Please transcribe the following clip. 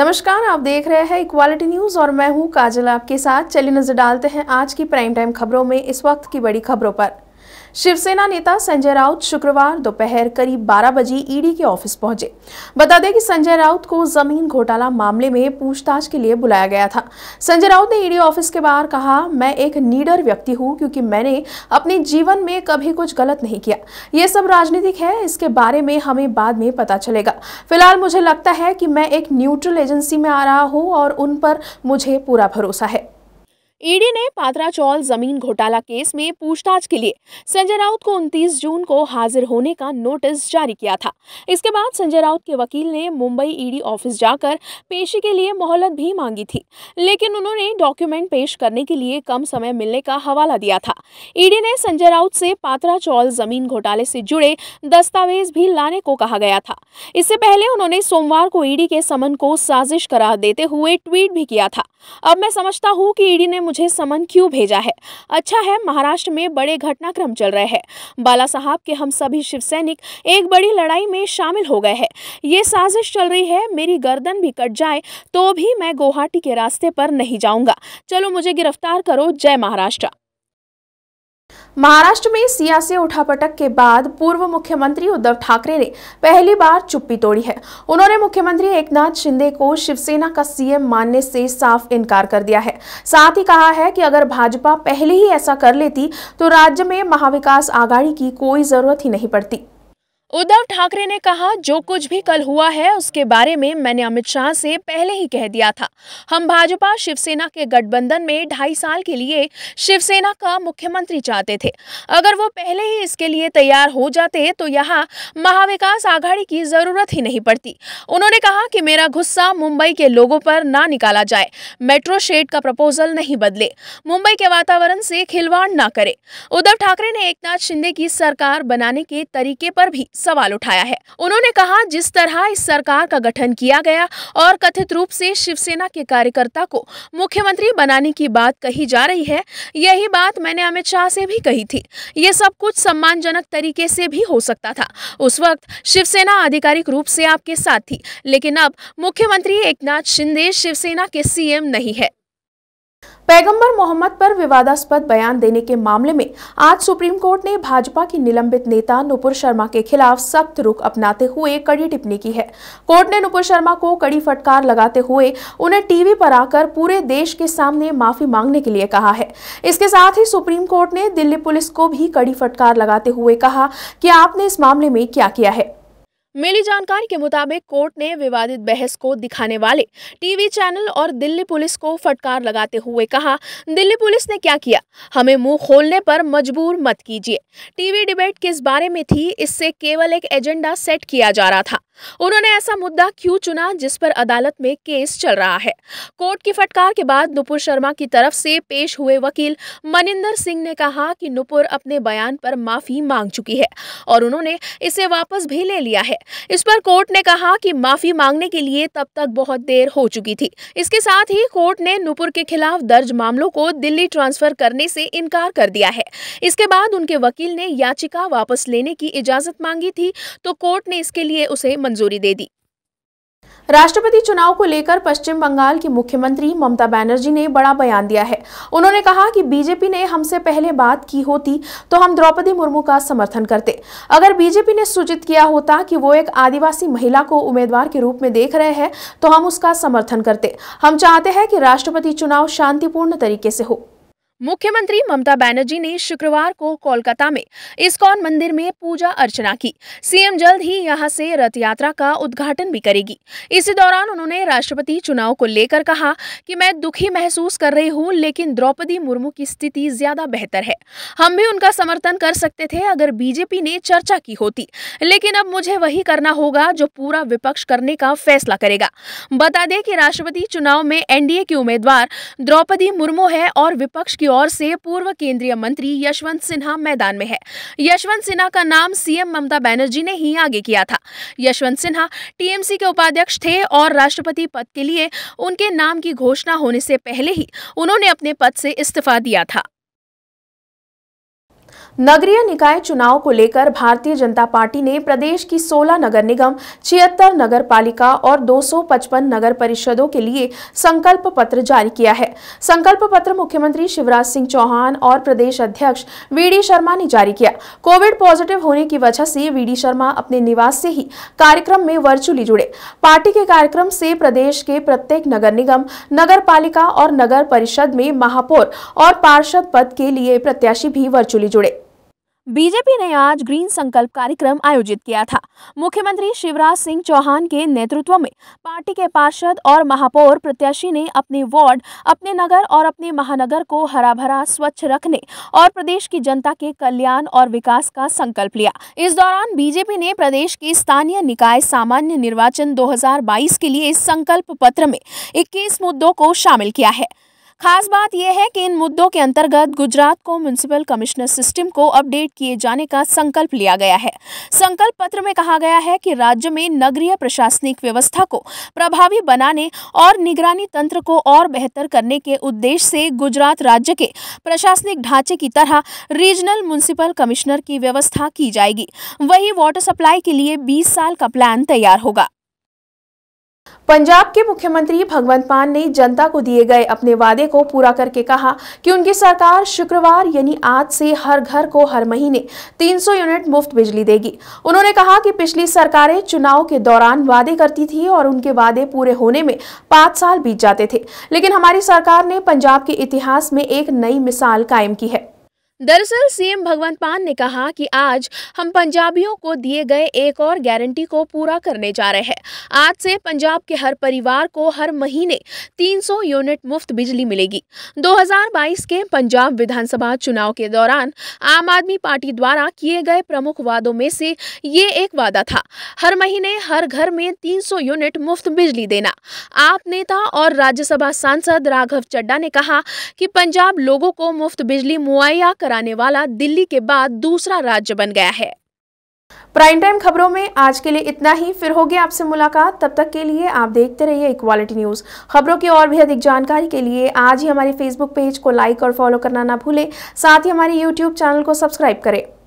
नमस्कार आप देख रहे हैं इक्वालिटी न्यूज और मैं हूं काजल आपके साथ चलिए नजर डालते हैं आज की प्राइम टाइम खबरों में इस वक्त की बड़ी खबरों पर शिवसेना नेता संजय राउत शुक्रवार दोपहर करीब 12 बजे ईडी के ऑफिस पहुंचे बता दें कि संजय राउत को जमीन घोटाला मामले में पूछताछ के लिए बुलाया गया था संजय राउत ने ईडी ऑफिस के बाहर कहा मैं एक नीडर व्यक्ति हूं क्योंकि मैंने अपने जीवन में कभी कुछ गलत नहीं किया ये सब राजनीतिक है इसके बारे में हमें बाद में पता चलेगा फिलहाल मुझे लगता है कि मैं एक न्यूट्रल एजेंसी में आ रहा हूँ और उन पर मुझे पूरा भरोसा है ईडी ने पात्रा चौल जमीन घोटाला केस में पूछताछ के लिए संजय राउत को 29 जून को हाजिर होने का नोटिस जारी किया था इसके बाद संजय राउत के वकील ने मुंबई ईडी ऑफिस जाकर पेशी के लिए मोहलत भी मांगी थी लेकिन उन्होंने डॉक्यूमेंट पेश करने के लिए कम समय मिलने का हवाला दिया था ईडी ने संजय राउत से पात्रा चौल जमीन घोटाले से जुड़े दस्तावेज भी लाने को कहा गया था इससे पहले उन्होंने सोमवार को ईडी के समन को साजिश करार देते हुए ट्वीट भी किया था अब मैं समझता हूँ कि ईडी ने मुझे समन क्यों भेजा है अच्छा है महाराष्ट्र में बड़े घटनाक्रम चल रहे हैं बाला साहब के हम सभी शिव सैनिक एक बड़ी लड़ाई में शामिल हो गए हैं ये साजिश चल रही है मेरी गर्दन भी कट जाए तो भी मैं गुवाहाटी के रास्ते पर नहीं जाऊँगा चलो मुझे गिरफ्तार करो जय महाराष्ट्र महाराष्ट्र में सियासी उठापटक के बाद पूर्व मुख्यमंत्री उद्धव ठाकरे ने पहली बार चुप्पी तोड़ी है उन्होंने मुख्यमंत्री एकनाथ शिंदे को शिवसेना का सीएम मानने से साफ इनकार कर दिया है साथ ही कहा है कि अगर भाजपा पहले ही ऐसा कर लेती तो राज्य में महाविकास आघाड़ी की कोई जरूरत ही नहीं पड़ती उद्धव ठाकरे ने कहा जो कुछ भी कल हुआ है उसके बारे में मैंने अमित शाह से पहले ही कह दिया था हम भाजपा शिवसेना के गठबंधन में ढाई साल के लिए शिवसेना का मुख्यमंत्री चाहते थे अगर वो पहले ही इसके लिए तैयार हो जाते तो यहाँ महाविकास आघाड़ी की जरूरत ही नहीं पड़ती उन्होंने कहा कि मेरा गुस्सा मुंबई के लोगों पर ना निकाला जाए मेट्रो शेड का प्रपोजल नहीं बदले मुंबई के वातावरण से खिलवाड़ ना करे उद्धव ठाकरे ने एक शिंदे की सरकार बनाने के तरीके पर भी सवाल उठाया है उन्होंने कहा जिस तरह इस सरकार का गठन किया गया और कथित रूप से शिवसेना के कार्यकर्ता को मुख्यमंत्री बनाने की बात कही जा रही है यही बात मैंने अमित शाह से भी कही थी ये सब कुछ सम्मानजनक तरीके से भी हो सकता था उस वक्त शिवसेना आधिकारिक रूप से आपके साथ थी लेकिन अब मुख्यमंत्री एकनाथ शिंदे शिवसेना के सीएम नहीं है पैगंबर मोहम्मद पर विवादास्पद बयान देने के मामले में आज सुप्रीम कोर्ट ने भाजपा की निलंबित नेता नुपुर शर्मा के खिलाफ सख्त रुख अपनाते हुए कड़ी टिप्पणी की है कोर्ट ने नुपुर शर्मा को कड़ी फटकार लगाते हुए उन्हें टीवी पर आकर पूरे देश के सामने माफी मांगने के लिए कहा है इसके साथ ही सुप्रीम कोर्ट ने दिल्ली पुलिस को भी कड़ी फटकार लगाते हुए कहा कि आपने इस मामले में क्या किया है मिली जानकारी के मुताबिक कोर्ट ने विवादित बहस को दिखाने वाले टीवी चैनल और दिल्ली पुलिस को फटकार लगाते हुए कहा दिल्ली पुलिस ने क्या किया हमें मुंह खोलने पर मजबूर मत कीजिए टीवी डिबेट किस बारे में थी इससे केवल एक एजेंडा सेट किया जा रहा था उन्होंने ऐसा मुद्दा क्यों चुना जिस पर अदालत में केस चल रहा है कोर्ट की फटकार के बाद नुपुर शर्मा की तरफ से पेश हुए वकील मनिंदर सिंह ने कहा कि नुपुर अपने बयान पर माफी मांग चुकी है और उन्होंने इसे वापस भी ले लिया है इस पर कोर्ट ने कहा कि माफी मांगने के लिए तब तक बहुत देर हो चुकी थी इसके साथ ही कोर्ट ने नुपुर के खिलाफ दर्ज मामलों को दिल्ली ट्रांसफर करने से इनकार कर दिया है इसके बाद उनके वकील ने याचिका वापस लेने की इजाजत मांगी थी तो कोर्ट ने इसके लिए उसे मंजूरी दे दी राष्ट्रपति चुनाव को लेकर पश्चिम बंगाल की मुख्यमंत्री ममता बनर्जी ने बड़ा बयान दिया है उन्होंने कहा कि बीजेपी ने हमसे पहले बात की होती तो हम द्रौपदी मुर्मू का समर्थन करते अगर बीजेपी ने सूचित किया होता कि वो एक आदिवासी महिला को उम्मीदवार के रूप में देख रहे हैं तो हम उसका समर्थन करते हम चाहते हैं कि राष्ट्रपति चुनाव शांतिपूर्ण तरीके से हो मुख्यमंत्री ममता बनर्जी ने शुक्रवार को कोलकाता में इस्कॉन मंदिर में पूजा अर्चना की सीएम जल्द ही यहां से रथ यात्रा का उद्घाटन भी करेगी इसी दौरान उन्होंने राष्ट्रपति चुनाव को लेकर कहा कि मैं दुखी महसूस कर रही हूं लेकिन द्रौपदी मुर्मू की स्थिति ज्यादा बेहतर है हम भी उनका समर्थन कर सकते थे अगर बीजेपी ने चर्चा की होती लेकिन अब मुझे वही करना होगा जो पूरा विपक्ष करने का फैसला करेगा बता दें कि राष्ट्रपति चुनाव में एनडीए की उम्मीदवार द्रौपदी मुर्मू है और विपक्ष की ओर से पूर्व केंद्रीय मंत्री यशवंत सिन्हा मैदान में है यशवंत सिन्हा का नाम सीएम ममता बनर्जी ने ही आगे किया था यशवंत सिन्हा टीएमसी के उपाध्यक्ष थे और राष्ट्रपति पद के लिए उनके नाम की घोषणा होने से पहले ही उन्होंने अपने पद से इस्तीफा दिया था नगरीय निकाय चुनाव को लेकर भारतीय जनता पार्टी ने प्रदेश की 16 नगर निगम छिहत्तर नगर पालिका और 255 नगर परिषदों के लिए संकल्प पत्र जारी किया है संकल्प पत्र मुख्यमंत्री शिवराज सिंह चौहान और प्रदेश अध्यक्ष वी शर्मा ने जारी किया कोविड पॉजिटिव होने की वजह से वी शर्मा अपने निवास से ही कार्यक्रम में वर्चुअली जुड़े पार्टी के कार्यक्रम से प्रदेश के प्रत्येक नगर निगम नगर पालिका और नगर परिषद में महापौर और पार्षद पद के लिए प्रत्याशी भी वर्चुअली जुड़े बीजेपी ने आज ग्रीन संकल्प कार्यक्रम आयोजित किया था मुख्यमंत्री शिवराज सिंह चौहान के नेतृत्व में पार्टी के पार्षद और महापौर प्रत्याशी ने अपने वार्ड अपने नगर और अपने महानगर को हरा भरा स्वच्छ रखने और प्रदेश की जनता के कल्याण और विकास का संकल्प लिया इस दौरान बीजेपी ने प्रदेश के स्थानीय निकाय सामान्य निर्वाचन दो के लिए संकल्प पत्र में इक्कीस मुद्दों को शामिल किया है खास बात यह है कि इन मुद्दों के अंतर्गत गुजरात को म्यूनसिपल कमिश्नर सिस्टम को अपडेट किए जाने का संकल्प लिया गया है संकल्प पत्र में कहा गया है कि राज्य में नगरीय प्रशासनिक व्यवस्था को प्रभावी बनाने और निगरानी तंत्र को और बेहतर करने के उद्देश्य से गुजरात राज्य के प्रशासनिक ढांचे की तरह रीजनल म्यूनसिपल कमिश्नर की व्यवस्था की जाएगी वही वाटर सप्लाई के लिए बीस साल का प्लान तैयार होगा पंजाब के मुख्यमंत्री भगवंत मान ने जनता को दिए गए अपने वादे को पूरा करके कहा कि उनकी सरकार शुक्रवार यानी आज से हर घर को हर महीने 300 यूनिट मुफ्त बिजली देगी उन्होंने कहा कि पिछली सरकारें चुनाव के दौरान वादे करती थी और उनके वादे पूरे होने में पाँच साल बीत जाते थे लेकिन हमारी सरकार ने पंजाब के इतिहास में एक नई मिसाल कायम की है दरअसल सीएम भगवंत मान ने कहा कि आज हम पंजाबियों को दिए गए एक और गारंटी को पूरा करने जा रहे हैं आज से पंजाब के हर परिवार को हर महीने 300 यूनिट मुफ्त बिजली मिलेगी 2022 के पंजाब विधानसभा चुनाव के दौरान आम आदमी पार्टी द्वारा किए गए प्रमुख वादों में से ये एक वादा था हर महीने हर घर में 300 यूनिट मुफ्त बिजली देना आप नेता और राज्यसभा सांसद राघव चड्डा ने कहा कि पंजाब लोगों को मुफ्त बिजली मुहैया कर कराने वाला दिल्ली के बाद दूसरा राज्य बन गया है प्राइम टाइम खबरों में आज के लिए इतना ही फिर होगी आपसे मुलाकात तब तक के लिए आप देखते रहिए इक्वालिटी न्यूज़ खबरों की और भी अधिक जानकारी के लिए आज ही हमारे फेसबुक पेज को लाइक और फॉलो करना ना भूलें साथ ही हमारे यूट्यूब चैनल को सब्सक्राइब करें